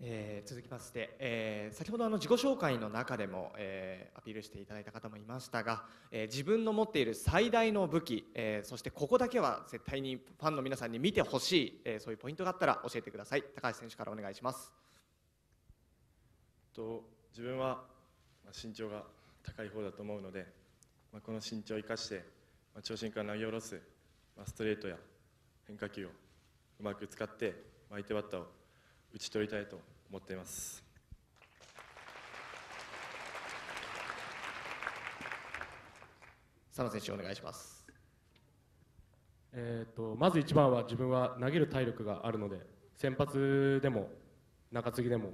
えー、続きまして、えー、先ほどあの自己紹介の中でも、えー、アピールしていただいた方もいましたが、えー、自分の持っている最大の武器、えー、そしてここだけは絶対にファンの皆さんに見てほしい、えー、そういうポイントがあったら教えてください高橋選手からお願いしますと自分は身長が高い方だと思うので、まあ、この身長を生かして、まあ、長身から投げ下ろす、まあ、ストレートや変化球をうまく使って、まあ、相手バッターを打ち取りたいと思っています佐野選手お願いしますえーと、まず一番は自分は投げる体力があるので先発でも中継ぎでも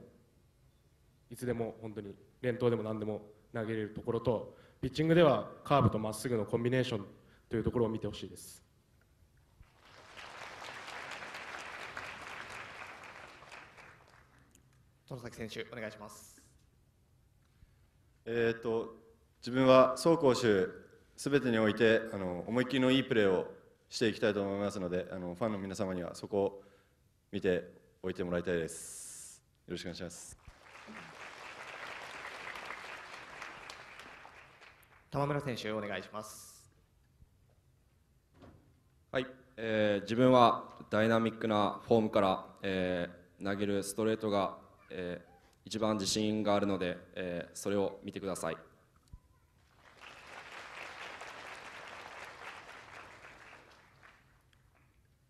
いつでも本当に連投でも何でも投げれるところとピッチングではカーブとまっすぐのコンビネーションというところを見てほしいです。殿崎選手、お願いします。えーと、と自分は走攻守すべてにおいてあの思いっきりのいいプレーをしていきたいと思いますのであのファンの皆様にはそこを見ておいてもらいたいですよろしくお願いします玉村選手お願いしますはい、えー、自分はダイナミックなフォームから、えー、投げるストレートがえー、一番自信があるので、えー、それを見てください。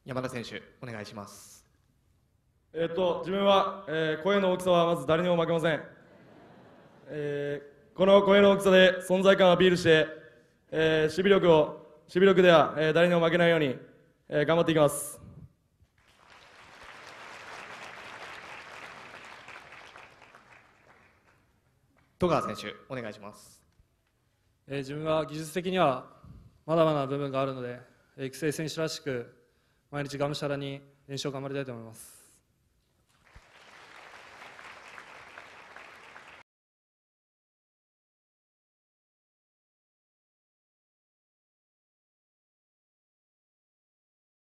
山田選手、お願いします。えっと、自分は、えー、声の大きさはまず誰にも負けません。えー、この声の大きさで存在感をアピールして、えー、守備力を、守備力では、えー、誰にも負けないように、えー、頑張っていきます。戸川選手、お願いします、えー、自分は技術的にはまだまだ部分があるので、育成選手らしく、毎日がむしゃらに練習を頑張りたいと思います。